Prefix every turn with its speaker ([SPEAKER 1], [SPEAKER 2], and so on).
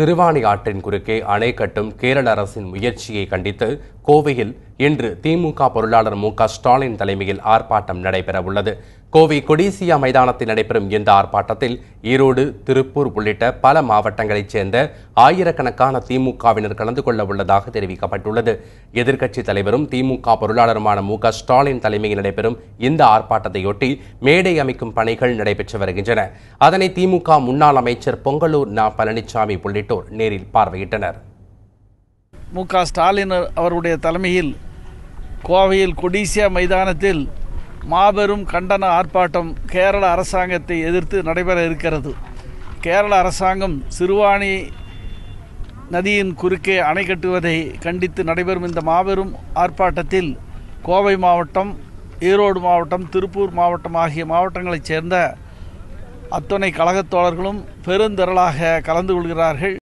[SPEAKER 1] திருவாணி ஆற்றின் குறுக்கே அணை கட்டும் கேரள அரசின் முயற்சியை கண்டித்து கோவையில் இன்று திமுக பொருளாளர் மு ஸ்டாலின் தலைமையில் ஆர்ப்பாட்டம் நடைபெறவுள்ளது கோவை கொடிசியா மைதானத்தில் நடைபெறும் இந்த ஆர்ப்பாட்டத்தில் ஈரோடு திருப்பூர் உள்ளிட்ட பல மாவட்டங்களைச் சேர்ந்த ஆயிரக்கணக்கான திமுகவினர் கலந்து கொள்ள உள்ளதாக தெரிவிக்கப்பட்டுள்ளது எதிர்க்கட்சித் தலைவரும் திமுக பொருளாளருமான மு ஸ்டாலின் தலைமையில் நடைபெறும் இந்த ஆர்ப்பாட்டத்தையொட்டி மேடை அமைக்கும் பணிகள் நடைபெற்று வருகின்றன அதனை திமுக முன்னாள் அமைச்சர் பொங்கலூர் நா பழனிசாமி உள்ளிட்டோர் நேரில் பார்வையிட்டனர்
[SPEAKER 2] மு க ஸ்டாலின் அவருடைய தலைமையில் கோவையில் கொடிசியா மைதானத்தில் மாபெரும் கண்டன ஆர்ப்பாட்டம் கேரள அரசாங்கத்தை எதிர்த்து நடைபெற இருக்கிறது கேரள அரசாங்கம் சிறுவாணி நதியின் குறுக்கே அணை கட்டுவதை கண்டித்து நடைபெறும் இந்த மாபெரும் ஆர்ப்பாட்டத்தில் கோவை மாவட்டம் ஈரோடு மாவட்டம் திருப்பூர் மாவட்டம் ஆகிய மாவட்டங்களைச் சேர்ந்த அத்துணை கழகத் தோழர்களும் பெருந்திரளாக கலந்து கொள்கிறார்கள்